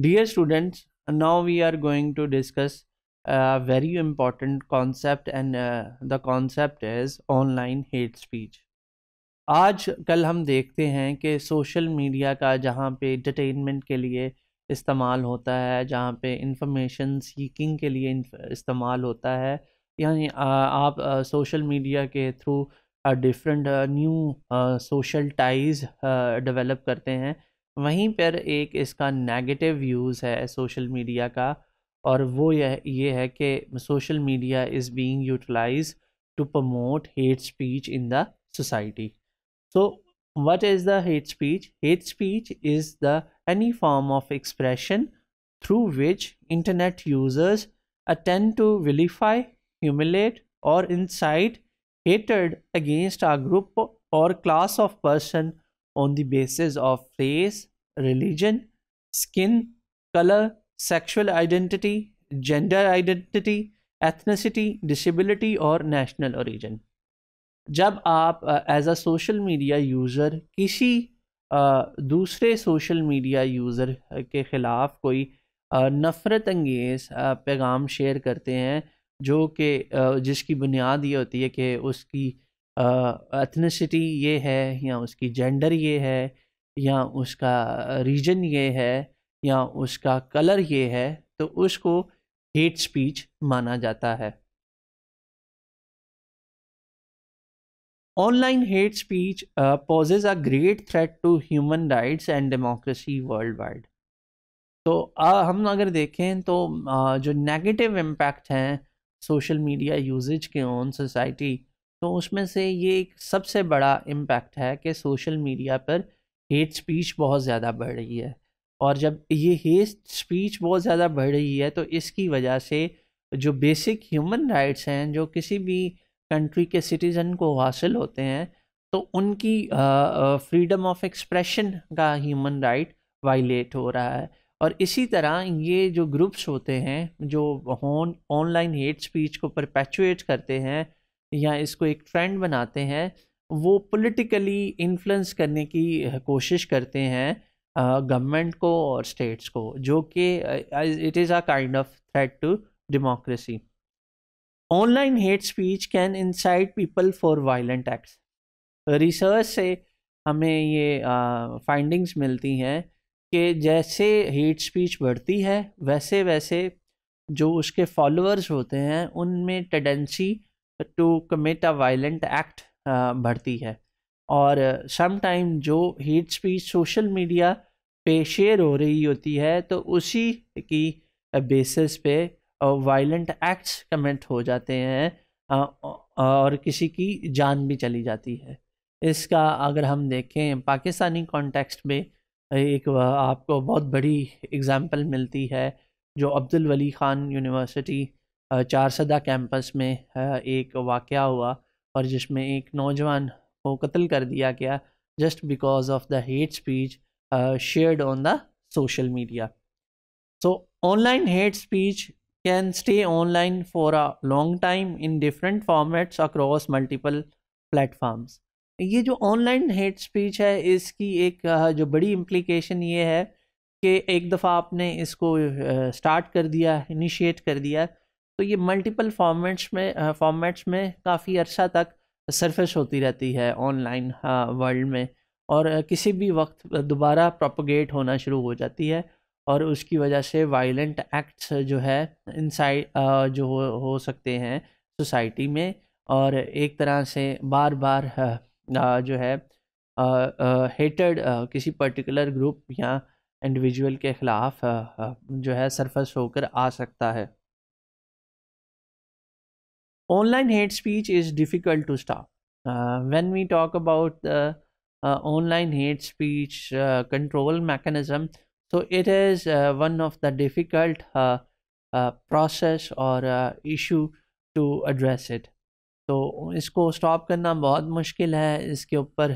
dear students now we are going to discuss a very important concept and uh, the concept is online hate speech आज कल हम देखते हैं कि social media का जहाँ पे इंटरटेनमेंट के लिए इस्तेमाल होता है जहाँ पे इंफॉर्मेशन सीकिंग के लिए इस्तेमाल होता है यानी आप सोशल मीडिया के through different new social ties develop करते हैं वहीं पर एक इसका नेगेटिव यूज़ है सोशल मीडिया का और वो यह ये है कि social media is being utilise to promote hate speech in the society so what is the hate speech hate speech is the any form of expression through which internet users attend to vilify humiliate और incite hated against आ group और class of person on the basis of race, religion, skin, color, sexual identity, gender identity, ethnicity, disability और national origin. जब आप as a social media user किसी uh, दूसरे social media user के ख़िलाफ़ कोई uh, नफ़रत अंगेज़ uh, पैगाम शेयर करते हैं जो कि जिसकी बुनियाद ये होती है कि उसकी एथनिसिटी ये है या उसकी जेंडर ये है या उसका रीजन ये है या उसका कलर ये है तो उसको हेट स्पीच माना जाता है online hate speech uh, a great threat to human rights and democracy worldwide तो आ, हम अगर देखें तो आ, जो नेगेटिव इम्पैक्ट हैं सोशल मीडिया यूजेज के ऑन सोसाइटी तो उसमें से ये एक सबसे बड़ा इम्पैक्ट है कि सोशल मीडिया पर हेट स्पीच बहुत ज़्यादा बढ़ रही है और जब ये हेट स्पीच बहुत ज़्यादा बढ़ रही है तो इसकी वजह से जो बेसिक ह्यूमन राइट्स हैं जो किसी भी कंट्री के सिटीज़न को हासिल होते हैं तो उनकी फ्रीडम ऑफ एक्सप्रेशन का ह्यूमन राइट वायलेट हो रहा है और इसी तरह ये जो ग्रुप्स होते हैं जो ऑनलाइन हेट स्पीच को परपेचुएट करते हैं या इसको एक ट्रेंड बनाते हैं वो पॉलिटिकली इन्फ्लुएंस करने की कोशिश करते हैं गवर्नमेंट को और स्टेट्स को जो कि it is a kind of threat to democracy online hate speech can incite people for violent acts research से हमें ये फाइंडिंग्स मिलती हैं कि जैसे हेट स्पीच बढ़ती है वैसे वैसे जो उसके फॉलोअर्स होते हैं उनमें tendency to commit a violent act बढ़ती है और सम टाइम जो हेट स्पीच सोशल मीडिया पे शेयर हो रही होती है तो उसी की बेसिस पे वायलेंट एक्ट्स कमिट हो जाते हैं uh, और किसी की जान भी चली जाती है इसका अगर हम देखें पाकिस्तानी कॉन्टेक्स्ट में एक uh, आपको बहुत बड़ी एग्ज़ाम्पल मिलती है जो अब्दुल वली ख़ान यूनिवर्सिटी चारसदा कैंपस में एक वाक़ हुआ और जिसमें एक नौजवान को कत्ल कर दिया गया just because of the hate speech shared on the social media so online hate speech can stay online for a long time in different formats across multiple platforms ये जो ऑनलाइन हेट स्पीच है इसकी एक जो बड़ी implication ये है कि एक दफ़ा आपने इसको स्टार्ट कर दिया इनिशिएट कर दिया तो ये मल्टीपल फॉर्मेट्स में फॉर्मेट्स में काफ़ी अर्सा तक सरफेस होती रहती है ऑनलाइन वर्ल्ड में और किसी भी वक्त दोबारा प्रोपोगेट होना शुरू हो जाती है और उसकी वजह से वायलेंट एक्ट्स जो है इनसाइड जो हो, हो सकते हैं सोसाइटी में और एक तरह से बार बार जो है हेटेड किसी पर्टिकुलर ग्रुप या इंडिविजुअल के ख़िलाफ़ जो है सरफस होकर आ सकता है online hate speech is difficult to stop uh, when we talk about the online hate speech control mechanism so it is one of the difficult process or issue to address it तो इसको stop करना बहुत मुश्किल है इसके ऊपर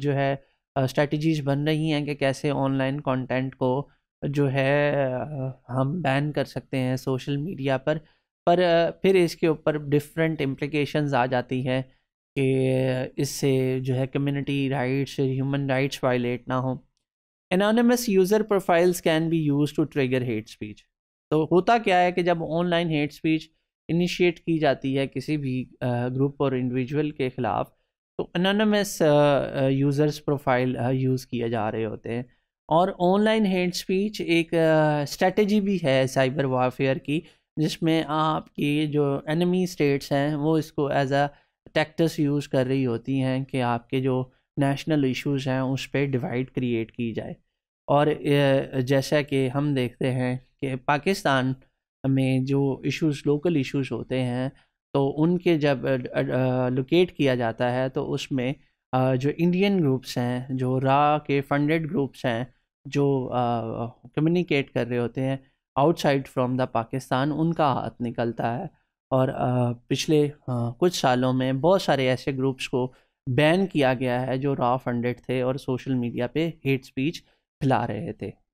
जो है स्ट्रेटजीज बन रही हैं कि कैसे ऑनलाइन कंटेंट को जो है हम बैन कर सकते हैं सोशल मीडिया पर पर फिर इसके ऊपर डिफरेंट इम्प्लिकेशंस आ जाती हैं कि इससे जो है community rights human rights violate ना हो anonymous user profiles can be use to trigger hate speech तो होता क्या है कि जब ऑनलाइन हेट स्पीच इनिशिएट की जाती है किसी भी ग्रुप और इंडिविजुअल के ख़िलाफ़ तो अनोनमस यूज़र्स प्रोफाइल यूज़ किए जा रहे होते हैं और ऑनलाइन हेट स्पीच एक स्ट्रेटजी भी है साइबर वारफेयर की जिसमें आपकी जो एनिमी स्टेट्स हैं वो इसको एज अ टैक्टस यूज़ कर रही होती हैं कि आपके जो नेशनल इश्यूज हैं उस पर डिवाइड क्रिएट की जाए और जैसा कि हम देखते हैं कि पाकिस्तान में जो इश्यूज लोकल इश्यूज होते हैं तो उनके जब लोकेट किया जाता है तो उसमें जो इंडियन ग्रुप्स हैं जो रा के फंडेड ग्रुप्स हैं जो कम्युनिकेट कर रहे होते हैं आउटसाइड फ्रॉम द पाकिस्तान उनका हाथ निकलता है और पिछले कुछ सालों में बहुत सारे ऐसे ग्रुप्स को बैन किया गया है जो रॉ फंडेड थे और सोशल मीडिया पे हेट स्पीच फैला रहे थे